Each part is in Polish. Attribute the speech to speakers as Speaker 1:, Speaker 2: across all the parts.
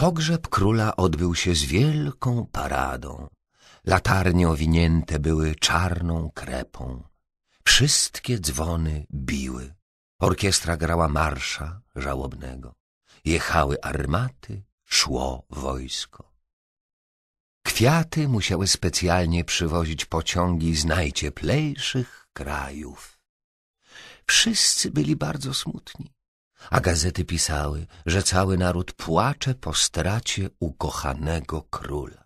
Speaker 1: Pogrzeb króla odbył się z wielką paradą. Latarnie owinięte były czarną krepą. Wszystkie dzwony biły. Orkiestra grała marsza żałobnego. Jechały armaty, szło wojsko. Kwiaty musiały specjalnie przywozić pociągi z najcieplejszych krajów. Wszyscy byli bardzo smutni a gazety pisały, że cały naród płacze po stracie ukochanego króla.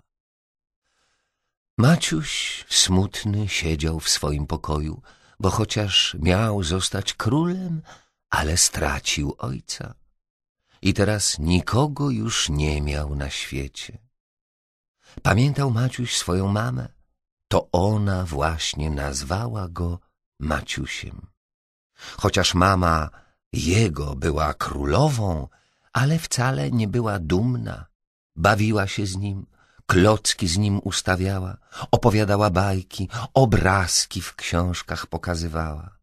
Speaker 1: Maciuś smutny siedział w swoim pokoju, bo chociaż miał zostać królem, ale stracił ojca. I teraz nikogo już nie miał na świecie. Pamiętał Maciuś swoją mamę. To ona właśnie nazwała go Maciusiem. Chociaż mama jego była królową, ale wcale nie była dumna. Bawiła się z nim, klocki z nim ustawiała, opowiadała bajki, obrazki w książkach pokazywała.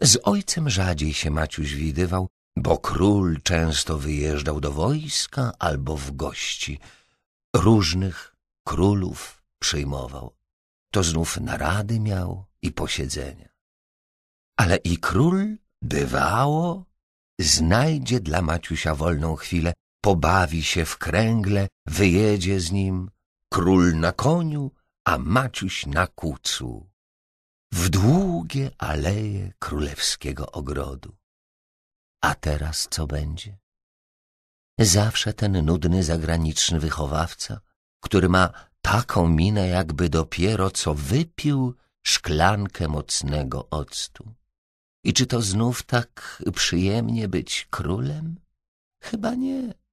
Speaker 1: Z ojcem rzadziej się Maciuś widywał, bo król często wyjeżdżał do wojska albo w gości. Różnych królów przyjmował. To znów narady miał i posiedzenia. Ale i król, Bywało, znajdzie dla Maciusia wolną chwilę, pobawi się w kręgle, wyjedzie z nim, król na koniu, a Maciuś na kucu, w długie aleje królewskiego ogrodu. A teraz co będzie? Zawsze ten nudny zagraniczny wychowawca, który ma taką minę, jakby dopiero co wypił szklankę mocnego octu. I czy to znów tak przyjemnie być królem? Chyba nie.